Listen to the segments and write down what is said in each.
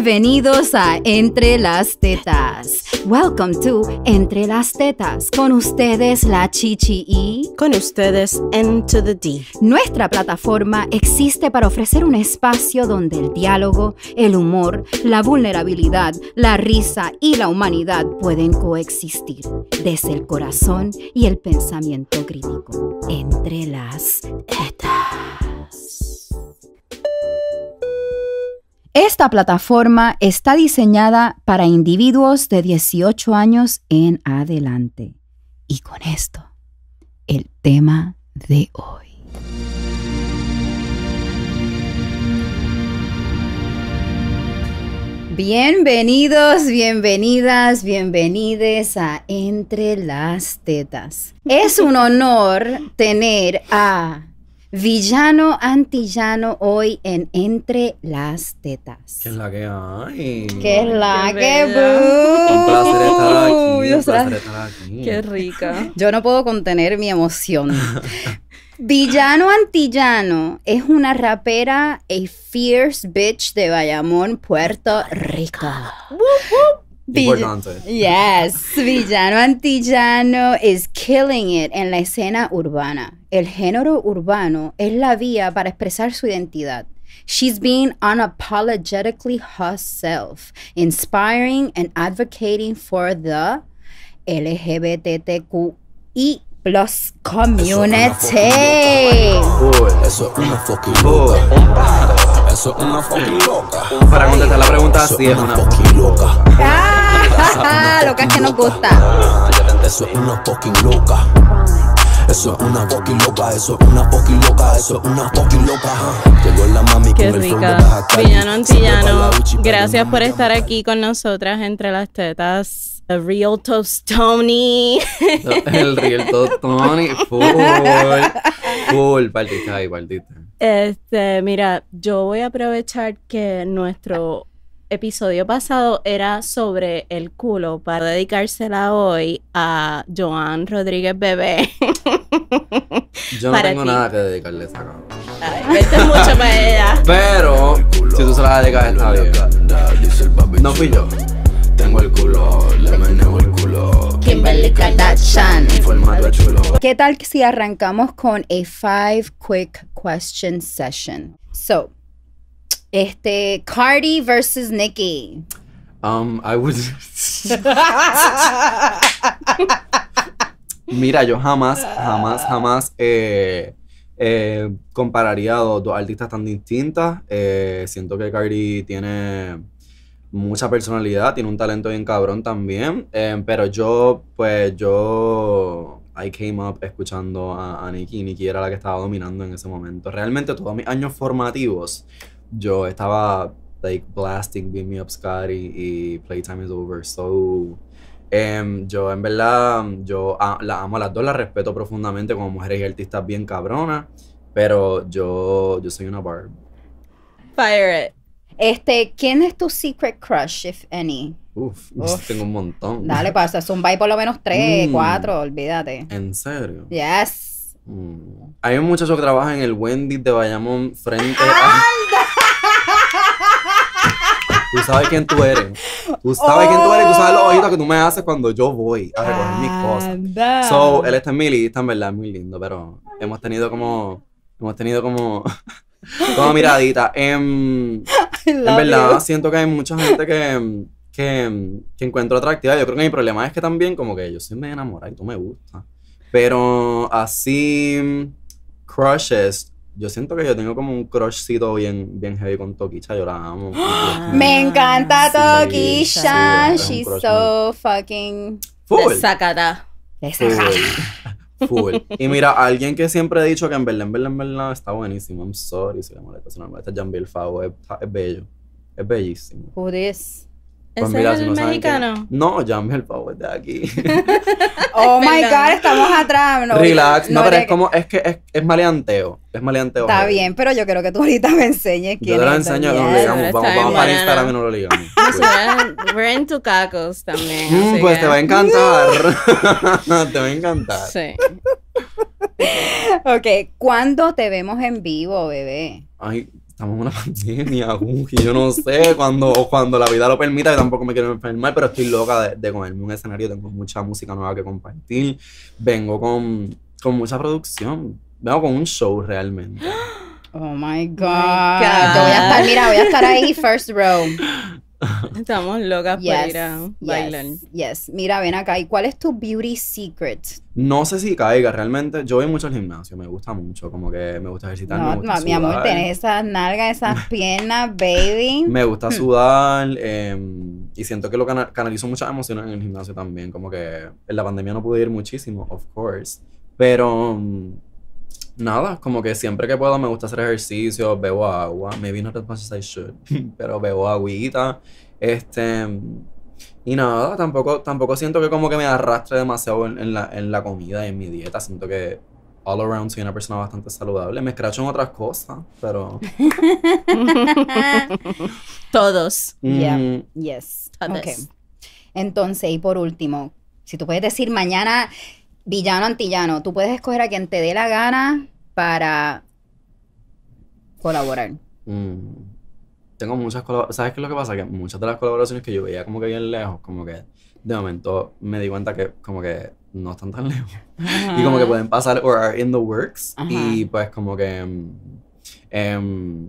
Bienvenidos a Entre las Tetas. Welcome to Entre las Tetas. Con ustedes la Chichi y con ustedes Into the D. Nuestra plataforma existe para ofrecer un espacio donde el diálogo, el humor, la vulnerabilidad, la risa y la humanidad pueden coexistir desde el corazón y el pensamiento crítico. Entre las Tetas. Esta plataforma está diseñada para individuos de 18 años en adelante. Y con esto, el tema de hoy. Bienvenidos, bienvenidas, bienvenides a Entre las Tetas. Es un honor tener a Villano antillano hoy en Entre las Tetas. ¿Qué es la que hay? ¿Qué es la que aquí. Un Qué rica. Yo no puedo contener mi emoción. Villano Antillano es una rapera, a fierce bitch de Bayamón, Puerto Rico. Yes, Villano Antillano is killing it en la escena urbana. El género urbano es la vía para expresar su identidad. She's being unapologetically herself, inspiring and advocating for the LGBTQI plus community. Eso es una fucking loca. Para contestar la pregunta, si es una fucking loca. Ah, loca que nos gusta. Eso es una fucking loca. Eso es una fucking loca, eso es una fucking loca, eso es una fucking loca. Llegó la mami Qué rica. Villano Antillano, gracias por estar aquí con nosotras entre las tetas. The Real Tony El Real Tony. Full. Full. partita ahí, partita este, mira, yo voy a aprovechar que nuestro episodio pasado era sobre el culo para dedicársela hoy a Joan Rodríguez Bebé. Yo no tengo nada que dedicarle a esa cabrón. Esto es mucho para ella. Pero, si tú se la dedicas, no fui yo. Tengo el culo, le meneo el culo. Kimberly Kardashian. ¿Qué tal si arrancamos con a five quick question session? So, este, Cardi versus Nicki. Um, I would. Mira, yo jamás, jamás, jamás eh, eh, compararía a dos, artistas tan distintas. Eh, siento que Cardi tiene mucha personalidad, tiene un talento bien cabrón también. Em, pero yo, pues yo, I came up escuchando a, a Nicki. Nicki era la que estaba dominando en ese momento. Realmente todos mis años formativos, yo estaba, like, blasting Beat Me Up Scotty y Playtime is Over. So, em, yo en verdad, yo la amo a las dos, la respeto profundamente como mujeres y artistas bien cabronas. Pero yo, yo soy una barb. Fire it. Este, ¿quién es tu secret crush, if any? Uf, tengo un montón. Dale, pasa, pues, son by por lo menos tres, 4, mm. cuatro, olvídate. ¿En serio? Yes. Mm. Hay un muchacho que trabaja en el Wendy de Bayamón frente a... Tú sabes quién tú eres. Tú sabes quién tú eres. Tú sabes los oh. ojitos que tú me haces cuando yo voy a recoger mis cosas. So, él está en mi lista, en verdad, es muy lindo, pero hemos tenido como. Hemos tenido como. como miradita. Em, en verdad, siento que hay mucha gente que, que, encuentro atractiva. Yo creo que mi problema es que también, como que yo soy me enamora y tú me gusta. Pero así, crushes, yo siento que yo tengo como un crushcito bien, bien heavy con Tokisha, yo la amo. me encanta Tokisha, she's so fucking... Full. Desacata. Desacata. Full. y mira, alguien que siempre he dicho que en verdad, en verdad, en está buenísimo. I'm sorry si le molesta, si no me molesta. Jean Bill es, bello. Es bellísimo. Pues el no mexicano? No, el power de aquí. oh my God, estamos atrás. Relax. No, pero es como, es que es, es, maleanteo. Es maleanteo. Está bien, pero yo quiero que tú ahorita me enseñes quién Yo te lo enseño, no lo digamos. Vamos, vamos para Instagram y no lo ligamos. We're into cacos también. Mm, pues te va a encantar. te va a encantar. Sí. ok, ¿cuándo te vemos en vivo, bebé? Ay, estamos en una pandemia, y yo no sé, cuando, cuando la vida lo permita, yo tampoco me quiero enfermar, pero estoy loca de, comerme un escenario, tengo mucha música nueva que compartir, vengo con, mucha producción, vengo con un show realmente. Oh, oh my God. Oh my God. voy a estar, mira, voy a estar ahí first row. Estamos locas yes, por ir a bailar. Yes. Mira, ven acá. ¿Y cuál es tu beauty secret? No sé si caiga realmente. Yo voy mucho al gimnasio. Me gusta mucho. Como que me gusta ejercitar. mi amor, tenés esas nalgas, esas piernas, baby. me gusta hmm. sudar. Em, y siento que lo canalizo muchas emociones en el gimnasio también. Como que en la pandemia no pude ir muchísimo, of course. Pero. Mm, nada, como que siempre que puedo me gusta hacer ejercicio, bebo agua, maybe not as much as I should, pero bebo agüita, este, y nada, tampoco, tampoco siento que como que me arrastre demasiado en, la, en la comida y en mi dieta, siento que all around soy una persona bastante saludable, me escracho en otras cosas, pero... Todos. Sí, mm. Yeah. Yes. Todos. Okay. Entonces, y por último, si tú puedes decir mañana, Villano, antillano. Tú puedes escoger a quien te dé la gana para colaborar. Mm. Tengo muchas colaboraciones. ¿Sabes qué es lo que pasa? Que muchas de las colaboraciones que yo veía como que bien lejos, como que de momento me di cuenta que como que no están tan lejos. Y como que pueden pasar or are in the works. Y pues como que... Em, em,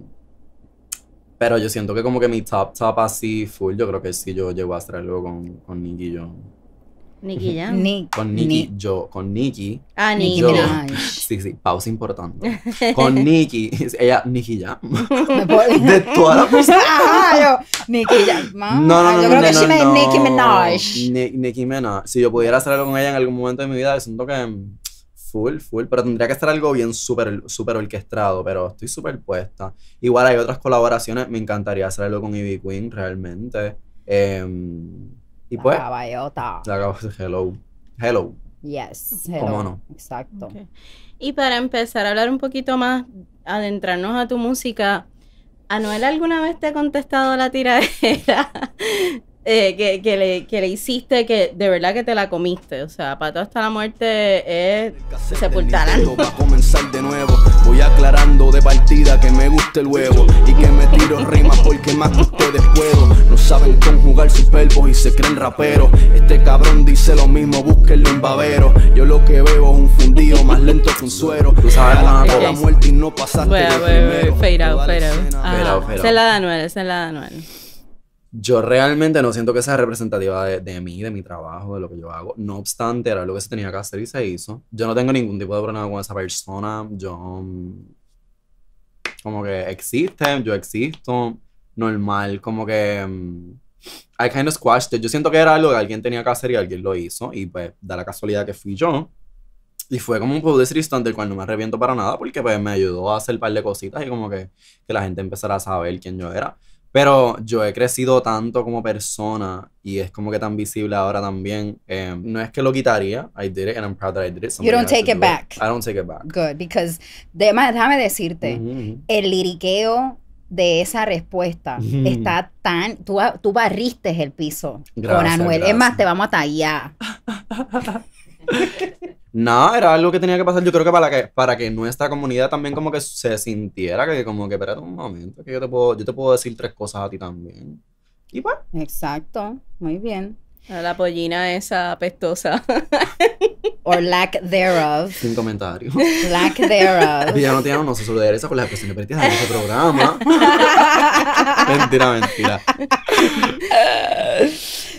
pero yo siento que como que mi top top así full, yo creo que sí yo llego a estar algo con, con y yo. Nicky Jam. Con Nicky, yo, con Nicky. Ah, Nicky yo, Sí, sí, pausa importante. Con Nicky, ella, Nicky Jam. de todas las personas. Ajá, yo, Nicky Jam. No, no, no. Yo creo que sí me no. Minaj. Ni, Minaj. Si yo pudiera hacer algo con ella en algún momento de mi vida, siento que full, full, pero tendría que estar algo bien súper super orquestado, pero estoy súper puesta. Igual hay otras colaboraciones, me encantaría hacerlo con Ivy Queen, realmente. Em, y pues. La Hello. Hello. Yes. Hello. Exacto. Y para empezar a hablar un poquito más, adentrarnos a tu música. Anuel, ¿alguna vez te ha contestado la tiradera eh, que, que, le, que, le, hiciste que de verdad que te la comiste. O sea, para toda esta la muerte es sepultarán. a comenzar de nuevo, voy aclarando de partida que me gusta el huevo y que me tiro rimas porque más que ustedes puedo. No saben conjugar sus verbos y se creen raperos. Este cabrón dice lo mismo, búsquenlo en babero. Yo lo que veo es un fundido más lento que un suero. Tú sabes, la, okay. la muerte y no pasaste. Bueno, bueno, bueno, fade out, fade out. Fade out, fade ah, out. Se es la da Anuel, esa la de Anuel yo realmente no siento que sea representativa de, mí, de mi trabajo, de lo que yo hago. No obstante, era lo que se tenía que hacer y se hizo. Yo no tengo ningún tipo de problema con esa persona. Yo. Mm, como que existe, yo existo. Normal, como que. Mm, I kind of squashed it. Yo siento que era algo que alguien tenía que hacer y alguien lo hizo. Y pues, da la casualidad que fui yo. Y fue como un publicity stunt del cual no me reviento para nada porque pues me ayudó a hacer un par de cositas y como que, que la gente empezara a saber quién yo era. Pero yo he crecido tanto como persona y es como que tan visible ahora también. Em, no es que lo quitaría. I did it and I'm proud that I did it. Somebody you don't take it back. I don't take it back. Good, because, además, déjame decirte, mm-hmm, mm-hmm. el liriqueo de esa respuesta mm-hmm. está tan. Tú, tú, barriste el piso con Anuel. Es más, te vamos a tallar. nada, era algo que tenía que pasar. Yo creo que para que, para que nuestra comunidad también como que se sintiera que como que, espérate un momento, que yo te puedo, yo te puedo decir tres cosas a ti también. Y pues. Exacto, muy bien. La pollina esa apestosa. or lack thereof. Sin comentario. Lack thereof. Y ya no tiene sé sobre con las cuestiones pertinentes de ese programa. mentira, mentira.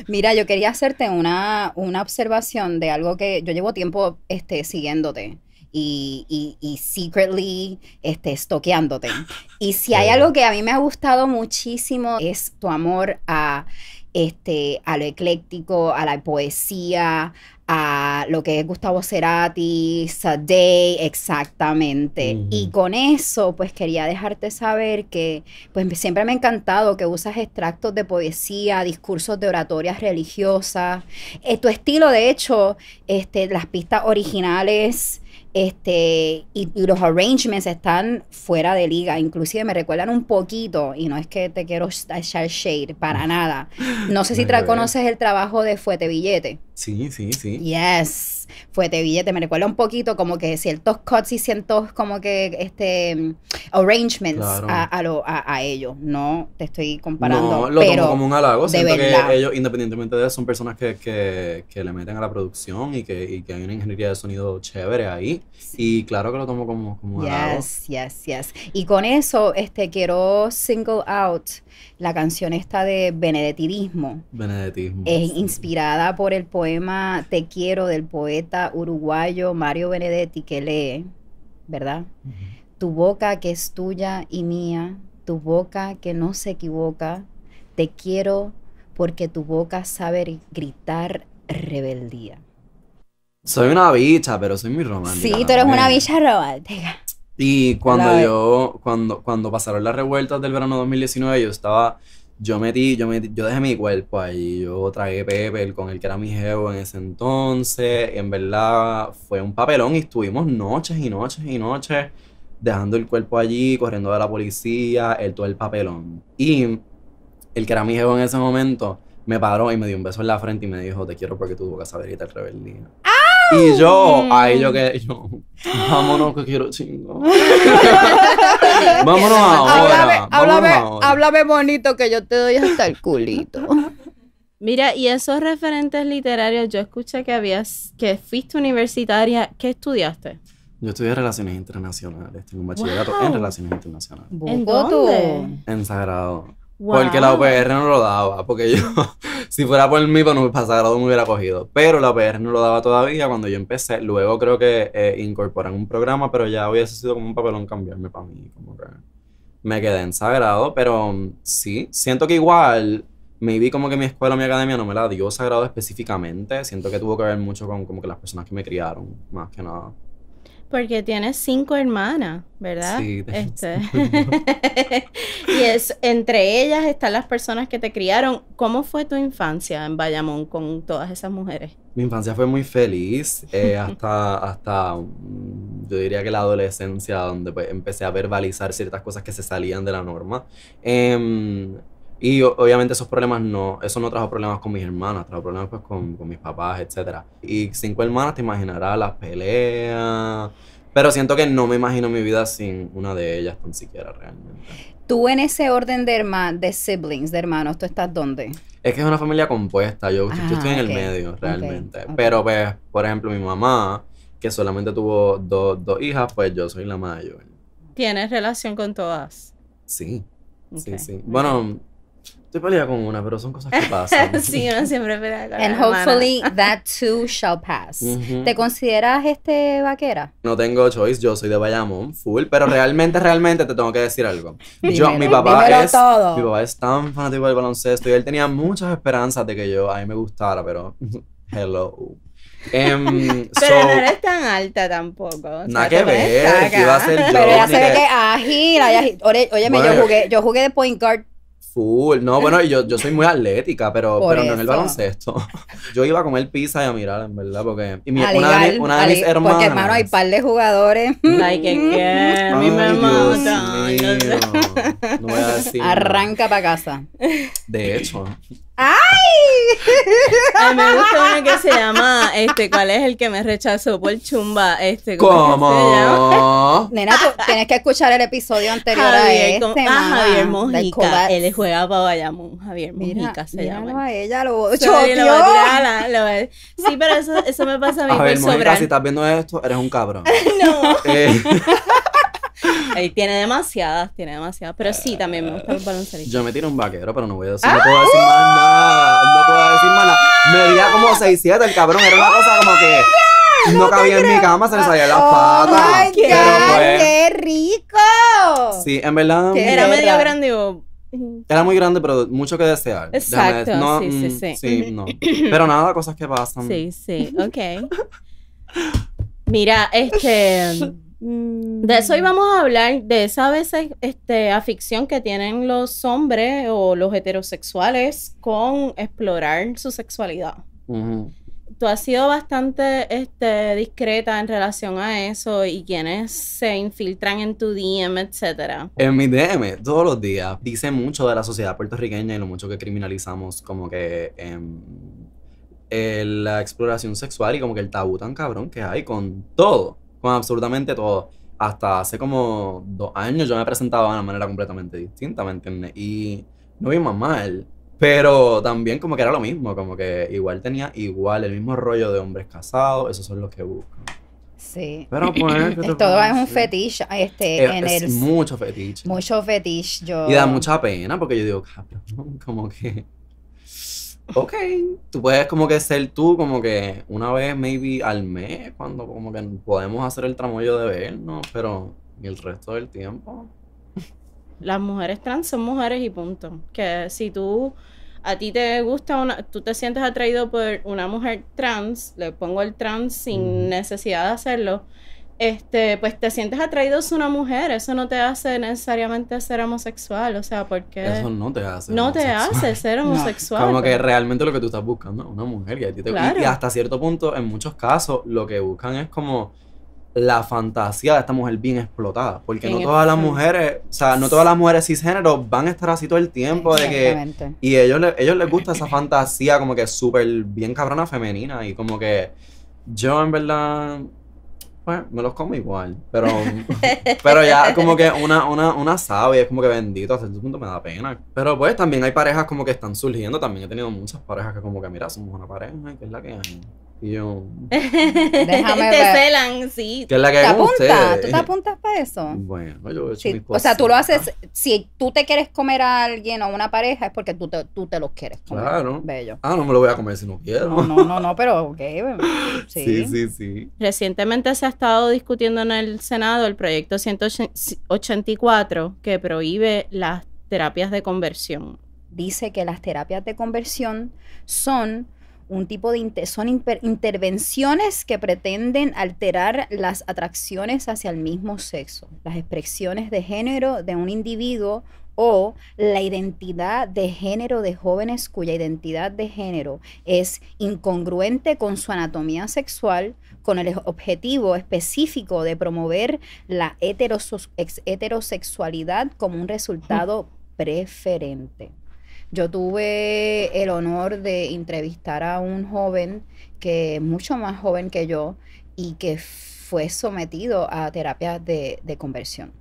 Mira, yo quería hacerte una, una observación de algo que yo llevo tiempo este, siguiéndote. Y, y, secretly este, estoqueándote. Y si hay algo que a mí me ha gustado muchísimo es tu amor a, este, a lo ecléctico, a la poesía, a lo que es Gustavo Cerati, Day, exactamente. Y con eso, pues quería dejarte saber que pues siempre me ha encantado que usas extractos de poesía, discursos de oratorias religiosas. Eh, tu estilo, de hecho, este, las pistas originales este, y, los arrangements están fuera de liga. Inclusive me recuerdan un poquito, y no es que te quiero echar shade, para nada. No sé si te conoces el trabajo de Fuete Billete. Sí, sí, sí. Yes fue de billete. Me recuerda un poquito como que ciertos cuts y ciertos como que este arrangements a, ellos. No te estoy comparando. No, lo tomo como un halago. Siento que ellos, independientemente de eso, son personas que, le meten a la producción y que, hay una ingeniería de sonido chévere ahí. Y claro que lo tomo como, como un halago. Yes, yes, yes. Y con eso este, quiero single out la canción está de Benedetidismo. Benedetismo. es inspirada por el poema Te quiero del poeta uruguayo Mario Benedetti que lee, ¿verdad? Tu boca que es tuya y mía, tu boca que no se equivoca, te quiero porque tu boca sabe gritar rebeldía. Soy una bicha, pero soy muy romántica. Sí, tú eres una bicha romántica. Y cuando yo, cuando, cuando pasaron las revueltas del verano 2019, yo estaba, yo metí, yo metí, yo dejé mi cuerpo allí, yo tragué Pepper con el que era mi jevo en ese entonces, en verdad fue un papelón y estuvimos noches y noches y noches dejando el cuerpo allí, corriendo de la policía, el todo el papelón. Y el que era mi jevo en ese momento me paró y me dio un beso en la frente y me dijo, te quiero porque que saber y te rebeldía. Y yo, ahí yo que yo, vámonos que quiero chingo. vámonos ahora. Háblame, vámonos háblame, bonito que yo te doy hasta el culito. Mira, y esos referentes literarios, yo escuché que habías, que fuiste universitaria, ¿qué estudiaste? Yo estudié Relaciones Internacionales, tengo un bachillerato en Relaciones Internacionales. ¿En dónde? En Sagrado. Porque la OPR no lo daba, porque yo, si fuera por mí, para no me hubiera cogido. Pero la OPR no lo daba todavía cuando yo empecé. Luego creo que eh, incorporan un programa, pero ya hubiese sido como un papelón cambiarme para mí. Como que me quedé en sagrado, pero mm, sí, siento que igual, me vi como que mi escuela, mi academia no me la dio sagrado específicamente. Siento que tuvo que ver mucho con como que las personas que me criaron, más que nada. Porque tienes cinco hermanas, ¿verdad? Sí, este. y entre ellas están las personas que te criaron. ¿Cómo fue tu infancia en Bayamón con todas esas mujeres? Mi infancia fue muy feliz, eh, hasta, hasta mm, yo diría que la adolescencia, donde pues, empecé a verbalizar ciertas cosas que se salían de la norma. Em, y obviamente esos problemas no, eso no trajo problemas con mis hermanas, trajo problemas pues con, mis papás, etc. Y cinco hermanas, te imaginarás las peleas. Pero siento que no me imagino mi vida sin una de ellas tan siquiera realmente. Tú en ese orden de herman, de siblings, de hermanos, ¿tú estás dónde? Es que es una familia compuesta, yo, ah, estoy en el medio realmente. Pero pues, por ejemplo, mi mamá, que solamente tuvo dos, dos hijas, pues yo soy la mayor. ¿Tienes relación con todas? Sí. Sí, sí. Bueno, Estoy peleada con una, pero son cosas que pasan. sí, uno siempre pelea con And hopefully that too shall pass. ¿Te consideras este vaquera? No tengo choice, yo soy de Bayamón, full, pero realmente, realmente te tengo que decir algo. mi papá es, mi papá es tan fanático del baloncesto y él tenía muchas esperanzas de que yo, a mí me gustara, pero hello. Um, pero so, no eres tan alta tampoco. O nada que ver, iba a ser yo. Pero ya se ve que ágil, ágil. Oye, óyeme, yo, jugué, yo jugué de point guard Full. No, bueno, yo, yo soy muy atlética, pero, pero no en el baloncesto. Yo iba a comer pizza y a mirar, en verdad, porque. Y mi, una, de, mis hermanas. Porque, hermano, hay par de jugadores. Ay, qué. Mi mamá. No voy a decir. Arranca para casa. De hecho. ¡Ay! A mí me gusta uno que se llama, este, ¿cuál es el que me rechazó por chumba? Este, ¿cómo? ¿Cómo? Nena, tú tienes que escuchar el episodio anterior Javier, a este, ah, Javier Mojica, él juega para Bayamón, Javier Mónica se llama. a ella, lo, Sí, pero eso, eso me pasa a mí Javier por Mojica, sobrar. si estás viendo esto, eres un cabrón. no. Eh. Ahí tiene demasiadas, tiene demasiadas. Pero sí, también me gusta el baloncesto. Yo me tiro un vaquero, pero no voy a decir, no ¡Ah! puedo decir más nada. No puedo decir más nada. Medía como 6, 7 el cabrón. Era una ¡Oh, cosa como que. No, cabía en mi cama, se me salían las ¡Oh, patas. Ay, ¡Qué rico! Sí, en verdad. Era medio grande Era muy grande, pero mucho que desear. Exacto. sí, sí, mm, sí. Sí, no. Pero nada, cosas que pasan. Sí, sí, ok. Mira, este. De eso hoy vamos a hablar, de esa veces este, afición que tienen los hombres o los heterosexuales con explorar su sexualidad. Tú has sido bastante este, discreta en relación a eso y quienes se infiltran en tu DM, etcétera. En mi DM, todos los días, dice mucho de la sociedad puertorriqueña y lo mucho que criminalizamos como que... Em, eh, la exploración sexual y como que el tabú tan cabrón que hay con todo, con absolutamente todo hasta hace como dos años yo me presentaba de una manera completamente distinta, ¿me entiendes? Y no vi mal, pero también como que era lo mismo, como que igual tenía igual el mismo rollo de hombres casados, esos son los que busco. Sí. Pero pues, todo es un fetiche. Este, es, en mucho fetiche. Mucho fetiche. Yo... Y da mucha pena porque yo digo, ah, como que ok, tú puedes como que ser tú como que una vez maybe al mes, cuando como que podemos hacer el tramoyo de ver, no, pero el resto del tiempo? Las mujeres trans son mujeres y punto. Que si tú, a ti te gusta una, tú te sientes atraído por una mujer trans, le pongo el trans sin necesidad de hacerlo, este, pues te sientes atraído a una mujer, eso no te hace necesariamente ser homosexual, o sea, porque... Eso no te hace. No te hace ser homosexual. Como que realmente lo que tú estás buscando es una mujer y hasta cierto punto, en muchos casos, lo que buscan es como la fantasía de esta mujer bien explotada. Porque no todas las mujeres, o sea, no todas las mujeres cisgénero van a estar así todo el tiempo de que. Y ellos, ellos les gusta esa fantasía como que súper bien cabrona femenina. Y como que yo en verdad pues me los como igual. Pero, pero ya como que una, una, una sabe, es como que bendito, hasta cierto punto me da pena. Pero pues también hay parejas como que están surgiendo, también he tenido muchas parejas que como que mira, somos una pareja, que es la que y yo. Déjame te celan, sí. ¿Qué la que ¿Te apuntas? ¿Tú te apuntas para eso? Bueno, yo he hecho sí. cosas. O sea, tú lo haces. Si tú te quieres comer a alguien o a una pareja, es porque tú te, tú te los quieres comer. Claro. Bello. Ah, no me lo voy a comer si no quiero. No, no, no, pero ok. Sí. sí, sí, sí. Recientemente se ha estado discutiendo en el Senado el proyecto 184 que prohíbe las terapias de conversión. Dice que las terapias de conversión son un tipo de son intervenciones que pretenden alterar las atracciones hacia el mismo sexo, las expresiones de género de un individuo o la identidad de género de jóvenes cuya identidad de género es incongruente con su anatomía sexual, con el objetivo específico de promover la heterosexualidad como un resultado preferente. Yo tuve el honor de entrevistar a un joven que mucho más joven que yo y que fue sometido a terapias de, conversión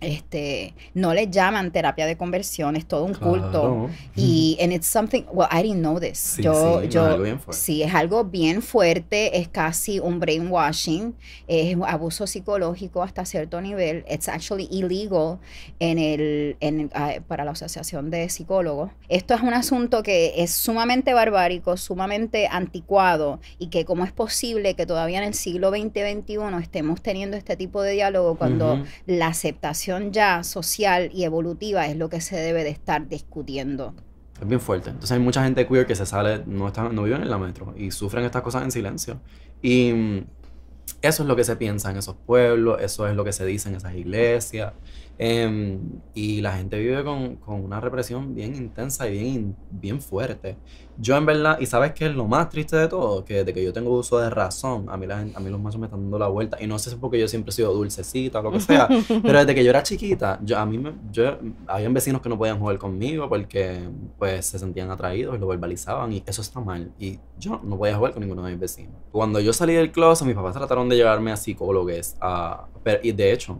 este, no le llaman terapia de conversión, es todo un culto. Y and it's something, well, I didn't know this. yo, yo, es sí, es algo bien fuerte, es casi un brainwashing, es abuso psicológico hasta cierto nivel. It's actually illegal en el, en, ah, para la Asociación de Psicólogos. Esto es un asunto que es sumamente barbárico, sumamente anticuado y que cómo es posible que todavía en el siglo 2021 estemos teniendo este tipo de diálogo cuando la aceptación ya social y evolutiva es lo que se debe de estar discutiendo. Es bien fuerte. Entonces hay mucha gente queer que se sale, no, están no viven en la metro y sufren estas cosas en silencio. Y mm, eso es lo que se piensa en esos pueblos, eso es lo que se dice en esas iglesias. Em, y la gente vive con, con, una represión bien intensa y bien, bien fuerte. Yo en verdad, y sabes que es lo más triste de todo, que desde que yo tengo uso de razón, a mí, la, a mí los machos me están dando la vuelta. Y no sé si es porque yo siempre he sido dulcecita o lo que sea, pero desde que yo era chiquita, yo, a mí me, yo, habían vecinos que no podían jugar conmigo porque pues se sentían atraídos y lo verbalizaban y eso está mal. Y yo no podía jugar con ninguno de mis vecinos. Cuando yo salí del closet, mis papás trataron de llevarme a psicólogos. a, y de hecho,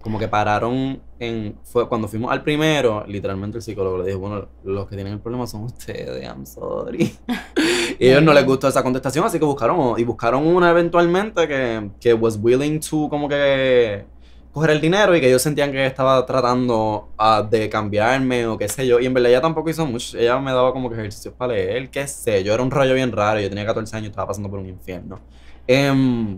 como que pararon en. Fue cuando fuimos al primero, literalmente el psicólogo le dijo: Bueno, los que tienen el problema son ustedes, I'm sorry. y a ellos no les gustó esa contestación, así que buscaron, y buscaron una eventualmente que, que was willing to, como que coger el dinero y que ellos sentían que estaba tratando ah, de cambiarme o qué sé yo. Y en verdad ella tampoco hizo mucho. Ella me daba como que ejercicios para leer, qué sé yo. Era un rollo bien raro. Yo tenía 14 años estaba pasando por un infierno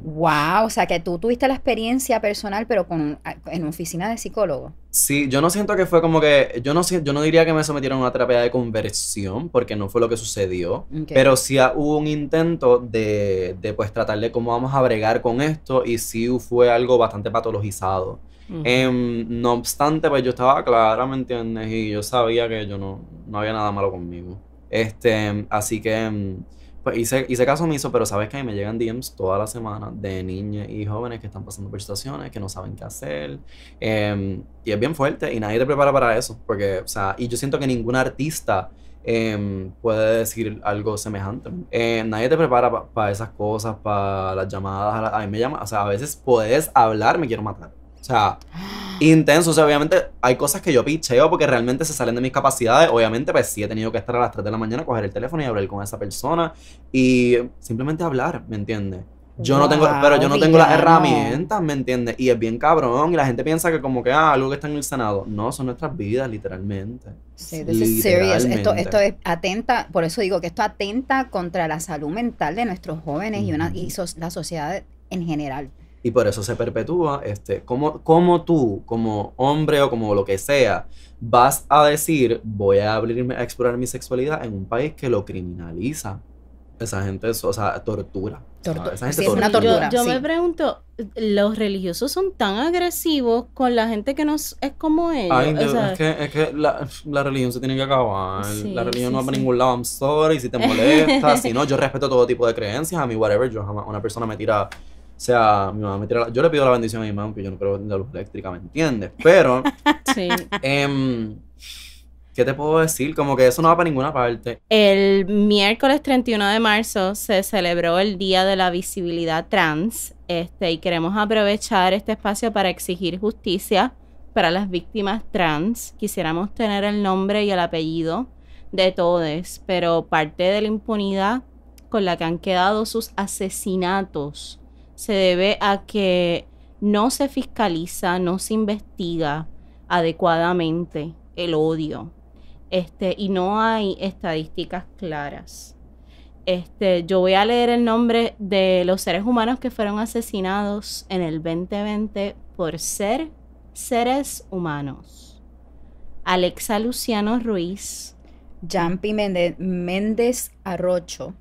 wow, em, o sea que tú tuviste la experiencia personal, pero con en oficina de psicólogo. Sí, yo no siento que fue como que. Yo no yo no diría que me sometieron a una terapia de conversión, porque no fue lo que sucedió. Pero sí hubo un intento de, de, pues tratar de cómo vamos a bregar con esto. Y sí fue algo bastante patologizado. Em, no obstante, pues yo estaba clara, ¿me entiendes? Y yo sabía que yo no, no había nada malo conmigo. Este, así que. Em, pues hice, hice caso omiso, pero sabes que me llegan DMs toda la semana de niñas y jóvenes que están pasando por situaciones, que no saben qué hacer. Em, y es bien fuerte y nadie te prepara para eso. Porque, o sea, y yo siento que ningún artista em, puede decir algo semejante. Em, nadie te prepara para esas cosas, para las llamadas. A, a mí me llama, o sea, a veces puedes hablar, me quiero matar. O sea, intenso. O sea, obviamente hay cosas que yo picheo porque realmente se salen de mis capacidades. Obviamente, pues sí he tenido que estar a las 3 de la mañana, coger el teléfono y hablar con esa persona y simplemente hablar, ¿me entiendes? Yo no tengo, pero yo no tengo las herramientas, ¿me entiendes? Y es bien cabrón. Y la gente piensa que como que, ah, algo que está en el Senado. No, son nuestras vidas, literalmente. Sí, this is Esto, esto es atenta, por eso digo que esto atenta contra la salud mental de nuestros jóvenes y, la sociedad en general y por eso se perpetúa. Este, ¿cómo, tú, como hombre o como lo que sea, vas a decir, voy a abrirme a explorar mi sexualidad en un país que lo criminaliza? Esa gente, o sea, tortura. Esa gente tortura. Yo, me pregunto, ¿los religiosos son tan agresivos con la gente que no es como ellos? es que, es que la, religión se tiene que acabar. la religión no va para ningún lado. I'm sorry, si te molesta, si no, yo respeto todo tipo de creencias. A mí, whatever, yo una persona me tira o sea, mi mamá me tira yo le pido la bendición a mi mamá, aunque yo no creo en la luz eléctrica, ¿me entiendes? Pero, em, ¿qué te puedo decir? Como que eso no va para ninguna parte. El miércoles 31 de marzo se celebró el Día de la Visibilidad Trans este, y queremos aprovechar este espacio para exigir justicia para las víctimas trans. Quisiéramos tener el nombre y el apellido de todos, pero parte de la impunidad con la que han quedado sus asesinatos se debe a que no se fiscaliza, no se investiga adecuadamente el odio. Este, y no hay estadísticas claras. Este, yo voy a leer el nombre de los seres humanos que fueron asesinados en el 2020 por ser seres humanos. Alexa Luciano Ruiz. Jampi Méndez Arrocho.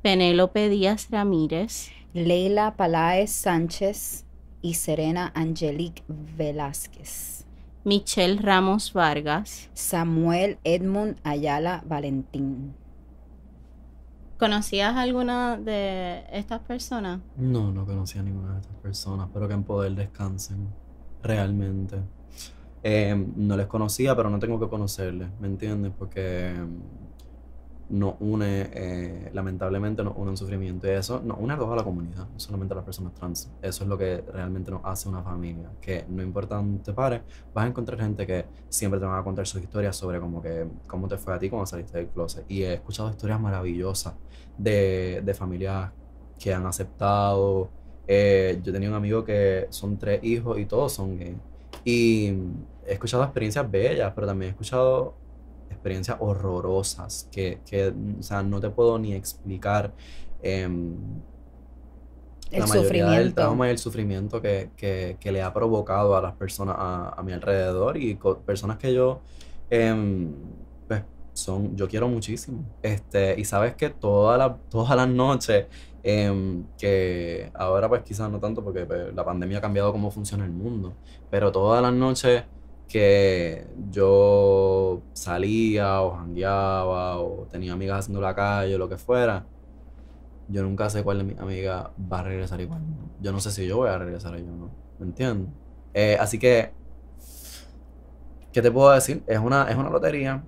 Penélope Díaz Ramírez. Leila Palaez Sánchez y Serena Angelique Velázquez. Michelle Ramos Vargas. Samuel Edmund Ayala Valentín. ¿Conocías alguna de estas personas? No, no conocía ninguna de estas personas, pero que en poder descansen, realmente. Eh, no les conocía, pero no tengo que conocerles, ¿me entiendes? Porque nos une, eh, lamentablemente, nos une un sufrimiento. Y eso nos une a toda la comunidad, no solamente a las personas trans. Eso es lo que realmente nos hace una familia. Que no importa dónde te pares, vas a encontrar gente que siempre te van a contar sus historias sobre como que, cómo te fue a ti cuando saliste del closet. Y he escuchado historias maravillosas de, familias que han aceptado. Eh, yo tenía un amigo que son tres hijos y todos son gay. Y he escuchado experiencias bellas, pero también he escuchado experiencias horrorosas que, que mm, o sea, no te puedo ni explicar. Em, el la del trauma y el sufrimiento que, le ha provocado a las personas a, mi alrededor y personas que yo em, pues son yo quiero muchísimo este y sabes que todas las todas las noches em, que ahora pues quizás no tanto porque pues, la pandemia ha cambiado cómo funciona el mundo pero todas las noches que yo salía o jangueaba o tenía amigas haciendo la calle o lo que fuera, yo nunca sé cuál de mis amigas va a regresar y Yo no sé si yo voy a regresar y yo no. ¿Me entiendes? Eh, así que, ¿qué te puedo decir? Es una, es una lotería.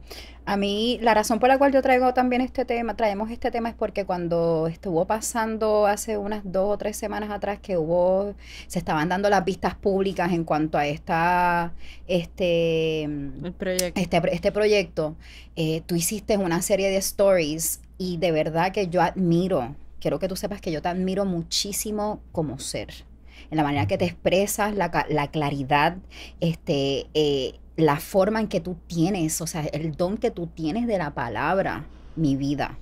A mí, la razón por la cual yo traigo también este tema, traemos este tema es porque cuando estuvo pasando hace unas dos o tres semanas atrás que hubo, se estaban dando las vistas públicas en cuanto a esta, este, proyecto. este, este proyecto, eh, tú hiciste una serie de stories y de verdad que yo admiro, quiero que tú sepas que yo te admiro muchísimo como ser en la manera que te expresas, la, claridad, este, eh, la forma en que tú tienes, o sea, el don que tú tienes de la palabra, mi vida.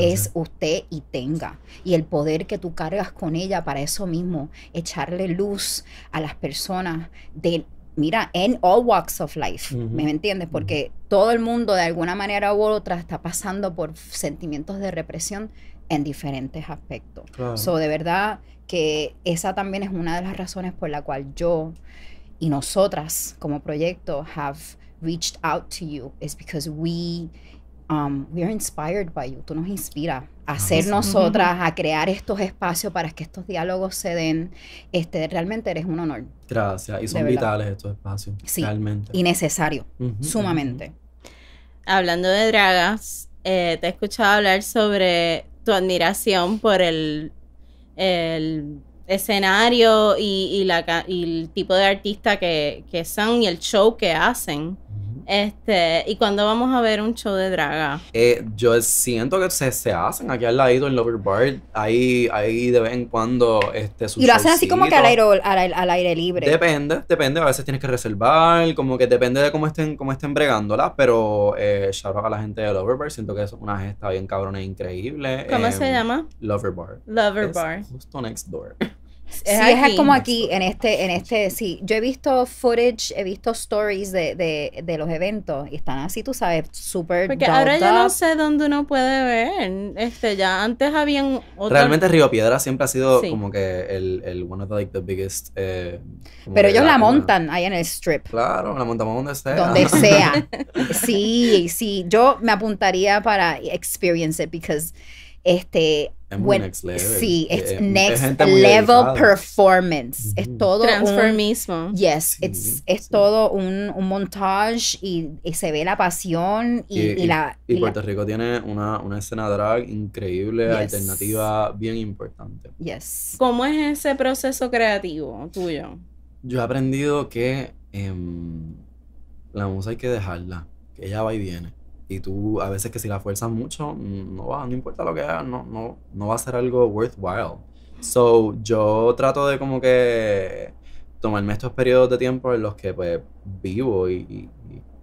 Es usted y tenga. Y el poder que tú cargas con ella para eso mismo, echarle luz a las personas de, mira, en all walks of life, ¿me entiendes? Porque todo el mundo de alguna manera u otra está pasando por sentimientos de represión en diferentes aspectos. So, de verdad que esa también es una de las razones por la cual yo y nosotras como proyecto have reached out to you is because we um, we are inspired by you. Tú nos inspiras a ah, ser nosotras, a crear estos espacios para que estos diálogos se den. Este, realmente eres un honor. Gracias. Y son vitales estos espacios. Sí. Realmente. Y necesario. sumamente. Hablando de dragas, eh, te he escuchado hablar sobre tu admiración por el, el escenario y, y, la, el tipo de artista que, que son y el show que hacen. Este, ¿y cuándo vamos a ver un show de draga? Eh, yo siento que se, hacen aquí al lado en Lover Bar, ahí, ahí de vez en cuando este Y lo hacen así como que al aire, libre. Depende, depende, a veces tienes que reservar, como que depende de cómo estén, cómo estén bregándola, pero eh, shout out a la gente de Lover Bar, siento que es una gesta bien cabrona e increíble. ¿Cómo se em, llama? Lover Bar. Lover Bar. Justo next door. Es sí, es como aquí, en este, en este, sí. Yo he visto footage, he visto stories de, los eventos y están así, tú sabes, súper. Porque ahora yo no sé dónde uno puede ver. Este, ya antes habían Realmente Río Piedra siempre ha sido como que el, el one of the, biggest. Eh, Pero ellos la, montan ahí en el strip. Claro, la montamos donde sea. Donde sea. sí, sí. Yo me apuntaría para experience it because este, next level. Sí, it's eh, eh, next level performance. Es todo transformismo. yes, it's, sí, es todo un, un montage y, se ve la pasión y, la. Y, Puerto Rico tiene una, una, escena drag increíble, alternativa bien importante. Yes. ¿Cómo es ese proceso creativo tuyo? Yo he aprendido que em, la música hay que dejarla, que ella va y viene y tú a veces que si la fuerzas mucho, no va, no importa lo que hagas, no, no, va a ser algo worthwhile. So, yo trato de como que tomarme estos periodos de tiempo en los que pues vivo y,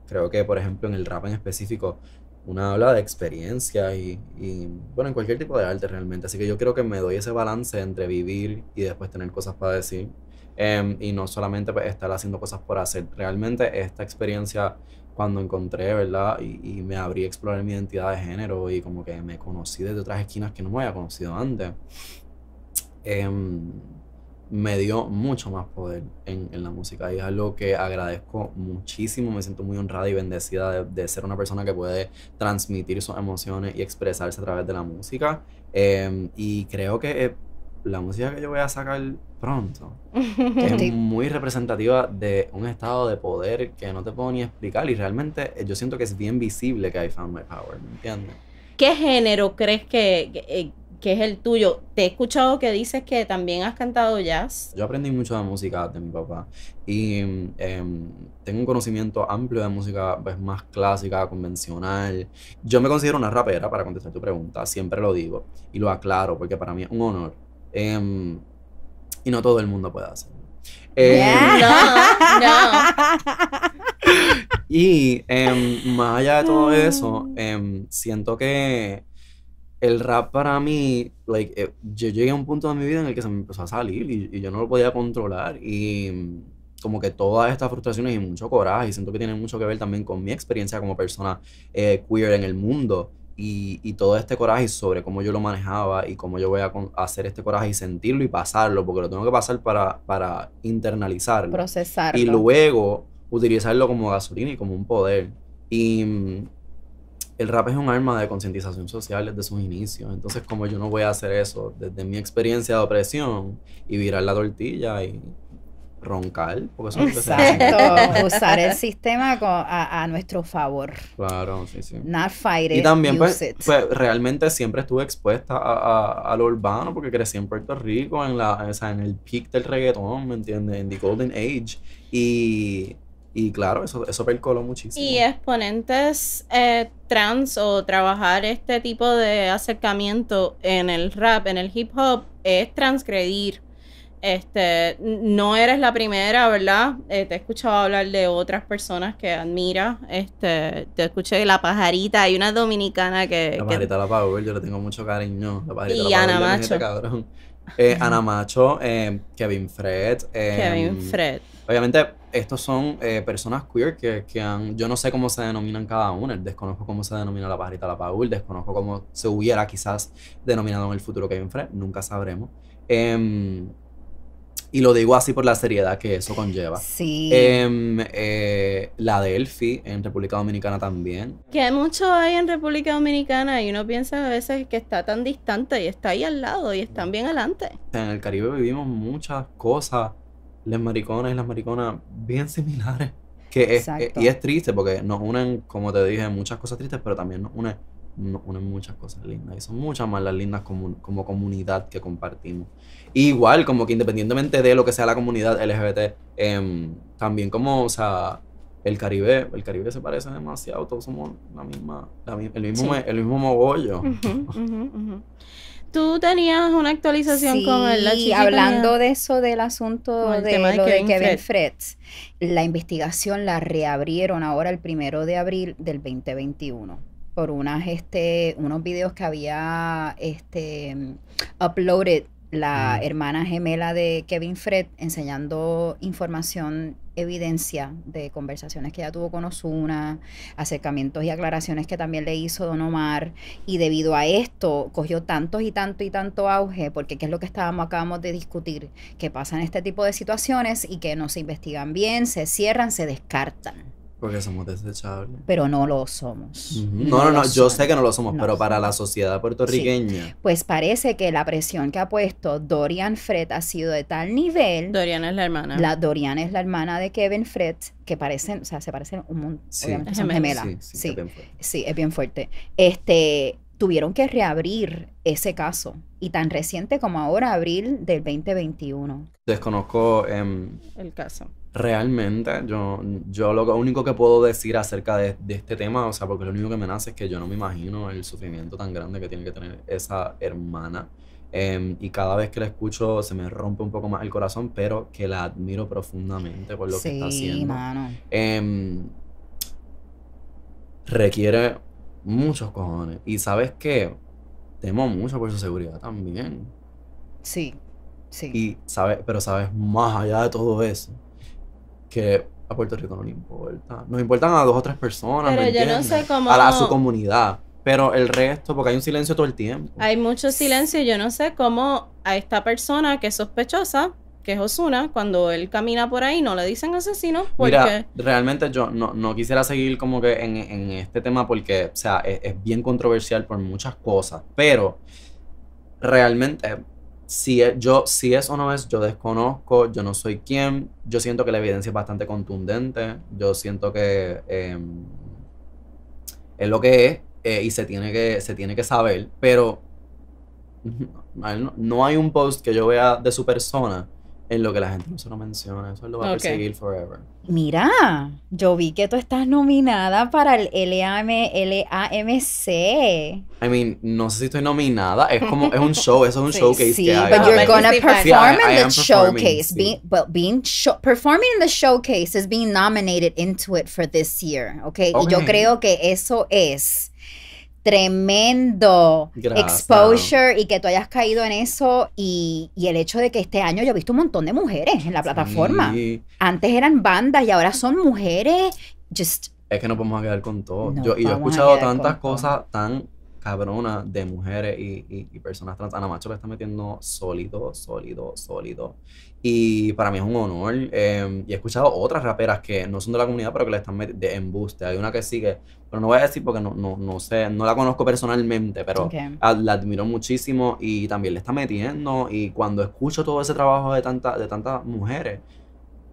creo que por ejemplo en el rap en específico una habla de experiencia y, y, bueno, en cualquier tipo de arte realmente. Así que yo creo que me doy ese balance entre vivir y después tener cosas para decir. Em, y no solamente pues, estar haciendo cosas por hacer. Realmente esta experiencia cuando encontré, ¿verdad? Y, me abrí a explorar mi identidad de género y como que me conocí desde otras esquinas que no me había conocido antes, em, me dio mucho más poder en, la música y es algo que agradezco muchísimo, me siento muy honrada y bendecida de, ser una persona que puede transmitir sus emociones y expresarse a través de la música em, y creo que... Eh, la música que yo voy a sacar pronto es muy representativa de un estado de poder que no te puedo ni explicar y realmente eh, yo siento que es bien visible que I found my power, ¿me entiendes? ¿Qué género crees que, eh, que, es el tuyo? Te he escuchado que dices que también has cantado jazz. Yo aprendí mucho de música de mi papá y em, tengo un conocimiento amplio de música pues, más clásica, convencional. Yo me considero una rapera, para contestar tu pregunta, siempre lo digo y lo aclaro porque para mí es un honor Em, y no todo el mundo puede hacerlo. Em, no, no. Y em, más allá de todo eso, siento que el rap para mí, eh, yo llegué a un punto de mi vida en el que se me empezó a salir y, yo no lo podía controlar. Y como que todas estas frustraciones y mucho coraje, y siento que tienen mucho que ver también con mi experiencia como persona eh, queer en el mundo y, todo este coraje sobre cómo yo lo manejaba y cómo yo voy a hacer este coraje y sentirlo y pasarlo, porque lo tengo que pasar para, para internalizarlo. Procesarlo. Y luego utilizarlo como gasolina y como un poder. Y mm, el rap es un arma de concientización social desde sus inicios. Entonces, como yo no voy a hacer eso desde mi experiencia de opresión y virar la tortilla y Roncal, porque son Exacto, usar el sistema a, nuestro favor. Claro, sí, sí. Not Y también, pues, pues, realmente siempre estuve expuesta a, lo urbano, porque crecí en Puerto Rico, en la, o en el peak del reggaetón, ¿me entiendes? En the golden age. Y, y claro, eso, eso percoló muchísimo. Y exponentes eh, trans o trabajar este tipo de acercamiento en el rap, en el hip hop, es transgredir este, no eres la primera, ¿verdad? Eh, te he escuchado hablar de otras personas que admira Este, te escuché la pajarita, hay una dominicana que. La pajarita la Paul, yo le tengo mucho cariño. La pajarita y la este eh, Ana Macho. Ana eh, Macho, Kevin Fred. Kevin mm, Fred. Obviamente, estos son personas queer que, que, han. Yo no sé cómo se denominan cada una. Desconozco cómo se denomina la pajarita la Paul. Desconozco cómo se hubiera quizás denominado en el futuro Kevin Fred. Nunca sabremos. Em, y lo digo así por la seriedad que eso conlleva. Sí. Eh, eh, la Delphi en República Dominicana también. Que hay mucho hay en República Dominicana y uno piensa a veces que está tan distante y está ahí al lado y están bien adelante. En el Caribe vivimos muchas cosas, las mariconas y las mariconas, bien similares. Que eh, y es triste porque nos unen, como te dije, muchas cosas tristes, pero también nos unen Unen muchas cosas lindas y son muchas más las lindas como, como comunidad que compartimos. igual, como que independientemente de lo que sea la comunidad LGBT, em, también como, o sea, el Caribe, el Caribe se parece demasiado, todos somos la misma, el mismo, el mismo mogollo. Tú tenías una actualización con el Y hablando de eso del asunto de Kevin, Fred, la investigación la reabrieron ahora el primero de abril del 2021 por unas, este, unos videos que había este, uploaded la mm. hermana gemela de Kevin Fred enseñando información, evidencia de conversaciones que ella tuvo con Osuna, acercamientos y aclaraciones que también le hizo Don Omar. Y debido a esto, cogió tantos y tanto y tanto auge, porque qué es lo que estábamos, acabamos de discutir, que pasan este tipo de situaciones y que no se investigan bien, se cierran, se descartan. Porque somos desechables. Pero no lo somos. No, no, no, yo sé que no lo somos, pero para la sociedad puertorriqueña. Pues parece que la presión que ha puesto Dorian Fred ha sido de tal nivel. Dorian es la hermana. La Dorian es la hermana de Kevin Fred, que parecen, o sea, se parecen un montón. Sí. gemelas. Sí, es bien fuerte. Este, tuvieron que reabrir ese caso. Y tan reciente como ahora, abril del 2021. Desconozco. Em, El caso. Realmente, yo, yo lo único que puedo decir acerca de, este tema, o sea, porque lo único que me nace es que yo no me imagino el sufrimiento tan grande que tiene que tener esa hermana. Em, y cada vez que la escucho se me rompe un poco más el corazón, pero que la admiro profundamente por lo que está haciendo. Em, requiere muchos cojones. Y sabes que Temo mucho por su seguridad también. Sí, sí. Y ¿sabes? pero sabes, más allá de todo eso que a Puerto Rico no le importa. Nos importan a dos o tres personas. A, su comunidad. Pero el resto, porque hay un silencio todo el tiempo. Hay mucho silencio yo no sé cómo a esta persona que es sospechosa, que es Osuna, cuando él camina por ahí no le dicen asesino. Porque... Mira, realmente yo no, quisiera seguir como que en, este tema porque, o sea, e, es bien controversial por muchas cosas. Pero realmente si es, yo, si es o no es, yo desconozco, yo no soy quien, yo siento que la evidencia es bastante contundente, yo siento que em, es lo que es eh, y se tiene que, se tiene que saber, pero no, no hay un post que yo vea de su persona en lo que la gente no se lo menciona. Eso lo va a perseguir forever. Mira, yo vi que tú estás nominada para el LAM, LAMC. I mean, no sé si estoy nominada. Es como, es un show, eso es un showcase que hay. but you're going gonna perform in the showcase. Being, performing in the showcase is being nominated into it for this year, okay. Y yo creo que eso es tremendo exposure y que tú hayas caído en eso y, y, el hecho de que este año yo he visto un montón de mujeres en la plataforma. Antes eran bandas y ahora son mujeres. es que no podemos quedar con todo. yo, y yo he escuchado tantas cosas tan cabrona de mujeres y, y, personas trans. Ana Macho le está metiendo sólido, sólido, sólido. Y para mí es un honor. Em, y he escuchado otras raperas que no son de la comunidad, pero que le están metiendo de embuste. Hay una que sigue, pero no voy a decir porque no, no, no sé, no la conozco personalmente, pero la admiro muchísimo y también le está metiendo. Y cuando escucho todo ese trabajo de, tanta, de tantas mujeres,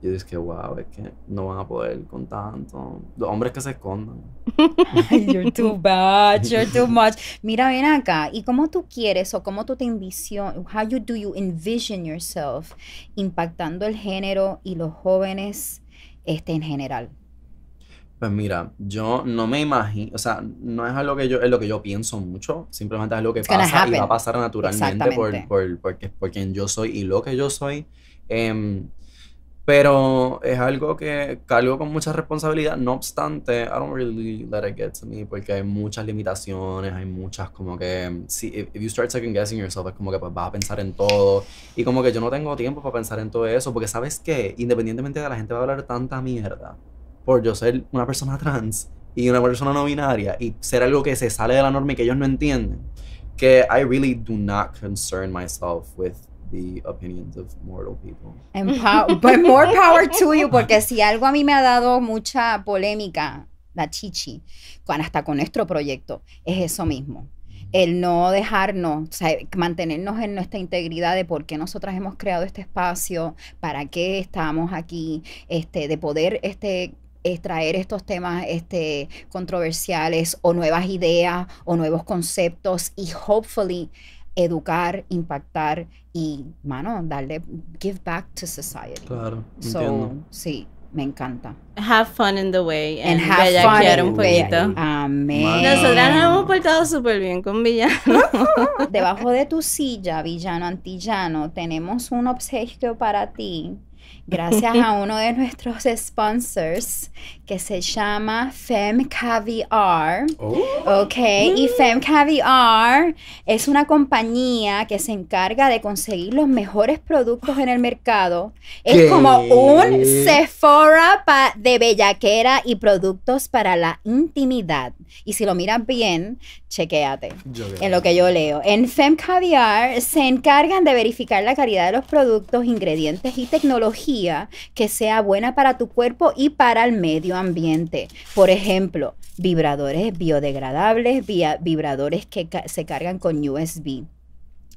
yo que, wow, es que no van a poder con tanto. Los hombres que se escondan. you're too bad, you're too much. Mira, ven acá. ¿Y cómo tú quieres o cómo tú te envisionas, how you, do you envision yourself impactando el género y los jóvenes este, en general? Pues mira, yo no me imagino, o sea, no es algo que yo, es lo que yo pienso mucho, simplemente es lo que pasa y va a pasar naturalmente por, porque, quien yo soy y lo que yo soy. Em, pero es algo que cargo con mucha responsabilidad. No obstante, I don't really let it get to me porque hay muchas limitaciones, hay muchas como que... Mm, si if, you start second guessing yourself, es como que pues, vas a pensar en todo. Y como que yo no tengo tiempo para pensar en todo eso porque ¿sabes que Independientemente de la gente va a hablar tanta mierda por yo ser una persona trans y una persona no binaria y ser algo que se sale de la norma y que ellos no entienden. Que I really do not concern myself with the opinions of mortal people. but pues, more power to you, porque si algo a mí me ha dado mucha polémica, la chichi, hasta con nuestro proyecto, es eso mismo. El no dejarnos, mantenernos en nuestra integridad de por qué nosotras hemos creado este espacio, para qué estamos aquí, este, de poder este, extraer estos temas este, controversiales o nuevas ideas o nuevos conceptos y hopefully educar, impactar y, mano, darle, give back to society. Claro, entiendo. sí, me encanta. Have fun in the way. And, have fun un poquito. Amén. Nosotras nos hemos portado súper bien con villano. Debajo de tu silla, villano antillano, tenemos un obsequio para ti gracias a uno de nuestros sponsors que se llama Fem Caviar. Oh. Ok, y Fem Caviar es una compañía que se encarga de conseguir los mejores productos en el mercado. Es como un Sephora de bellaquera y productos para la intimidad. Y si lo miras bien, chequéate en lo que yo leo. En Fem Caviar se encargan de verificar la calidad de los productos, ingredientes y tecnología que sea buena para tu cuerpo y para el medio ambiente. Por ejemplo, vibradores biodegradables, vibradores que se cargan con USB.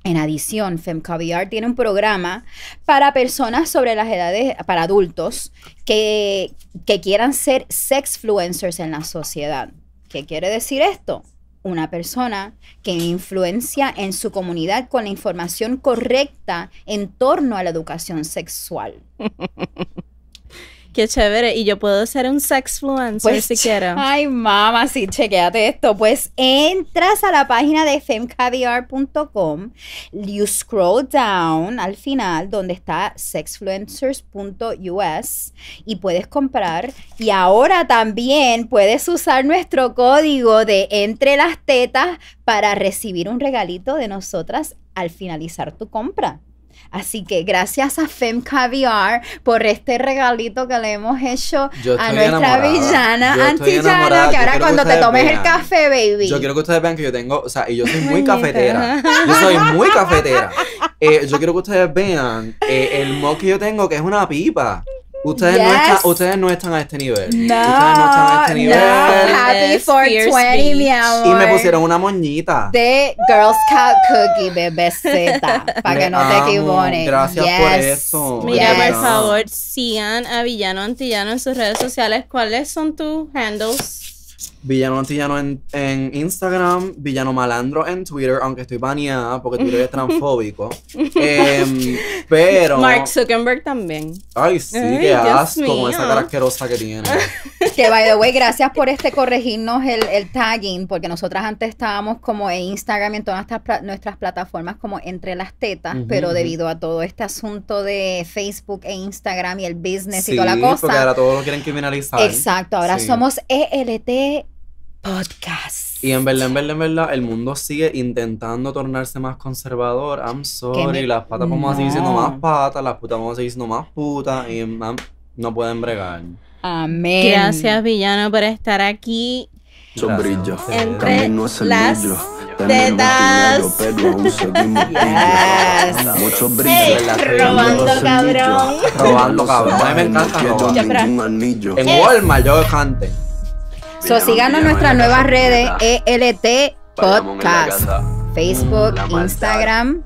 En adición, FemCaviar tiene un programa para personas sobre las edades, para adultos, que, que quieran ser sexfluencers en la sociedad. ¿Qué quiere decir esto? una persona que influencia en su comunidad con la información correcta en torno a la educación sexual. Qué chévere. Y yo puedo ser un sexfluencer pues si quiero. Ay, mamá, sí, chequeate esto. Pues entras a la página de femcaviar.com, you scroll down al final donde está sexfluencers.us y puedes comprar. Y ahora también puedes usar nuestro código de entre las tetas para recibir un regalito de nosotras al finalizar tu compra. Así que gracias a Fem Caviar por este regalito que le hemos hecho a nuestra villana antillana. Que ahora cuando te tomes el café, baby. Yo quiero que ustedes vean que yo tengo, o sea, y yo soy muy cafetera. Yo soy muy cafetera. Eh, yo quiero que ustedes vean eh, el mug que yo tengo, que es una pipa. Ustedes, no están, ustedes no están a este nivel. No, ustedes no están a este nivel. Happy 420, mi amor. Y me pusieron una moñita. De Girl Scout Cookie, zeta para que no te equivoques Gracias por eso. Mira, por favor, sigan a Villano Antillano en sus redes sociales. ¿Cuáles son tus handles? Villano Antillano en, Instagram, Villano Malandro en Twitter, aunque estoy baneada porque Twitter es transfóbico. Em, pero. Mark Zuckerberg también. Ay, sí, qué asco esa cara asquerosa que tiene. que by the way, gracias por este corregirnos el, el tagging, porque nosotras antes estábamos como en Instagram y en todas nuestras, nuestras plataformas como entre las tetas, pero debido a todo este asunto de Facebook e Instagram y el business y toda la cosa. Porque ahora todos lo quieren criminalizar. Exacto, ahora somos ELT podcast. Y en verdad, en verdad, en verdad, el mundo sigue intentando tornarse más conservador. I'm sorry. Las patas vamos a seguir siendo más patas, las putas vamos a seguir siendo más putas y no pueden bregar. Amén. Gracias, villano, por estar aquí. Sombrillo. Entre no es las tetas. Mucho brillo. robando cabrón. Robando cabrón. me encanta En Walmart yo cante. So, síganos nuestras nuevas redes, e ELT Podcast, Facebook, Instagram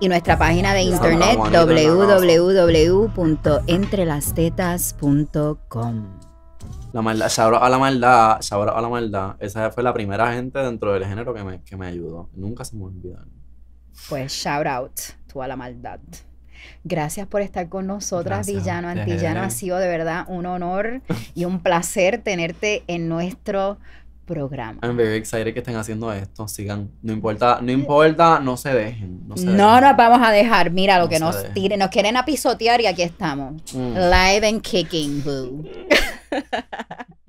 y nuestra página de internet www.entrelastetas.com. La maldad, a la maldad, out a la maldad. Esa fue la primera gente dentro del género que me, que me ayudó. Nunca se me olvidó Pues shout out, a la maldad. Gracias por estar con nosotras, Villano Antillano. Ha sido de verdad un honor y un placer tenerte en nuestro programa. I'm very excited que estén haciendo esto. Sigan, no importa, no importa, no se dejen. No, nos vamos a dejar. Mira lo que nos tiren, nos quieren apisotear y aquí estamos. Mm. Live and kicking, boo.